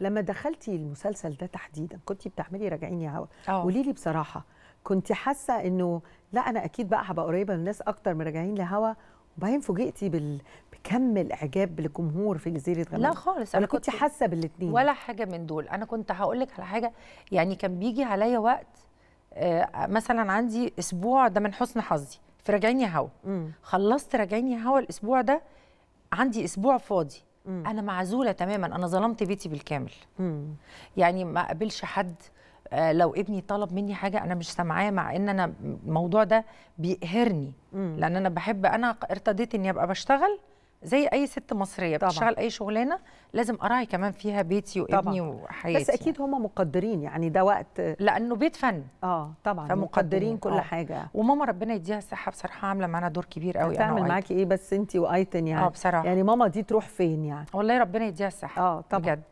لما دخلتي المسلسل ده تحديدا كنت بتعملي راجعين يا هوا آه. قولي لي بصراحه كنت حاسه انه لا انا اكيد بقى هبقى قريبه من الناس اكتر من راجعين لهوا وبعدين فوجئتي بال... بكم الاعجاب للجمهور في جزيره غمام لا خالص انا كنت, كنت حاسه بالاثنين ولا حاجه من دول انا كنت هقول لك على حاجه يعني كان بيجي عليا وقت آه مثلا عندي اسبوع ده من حسن حظي في راجعين يا هوا خلصت راجعين يا هوا الاسبوع ده عندي اسبوع فاضي انا معزوله تماما انا ظلمت بيتي بالكامل يعني ما اقابلش حد آه، لو ابني طلب مني حاجه انا مش سامعاه مع ان انا الموضوع ده بيقهرني لان انا بحب انا ارتضيت اني ابقى بشتغل زي اي ست مصريه طبعًا. بتشتغل اي شغلانه لازم اراعي كمان فيها بيتي وابني طبعًا. وحياتي بس اكيد يعني. هم مقدرين يعني ده وقت لانه بيت فن اه طبعا فمقدرين كل آه. حاجه وماما ربنا يديها الصحه بصراحه عامله معانا دور كبير قوي بتعمل معاكي ايه بس انت وايتن يعني اه بصراحه يعني ماما دي تروح فين يعني والله ربنا يديها الصحه اه طبعا بجد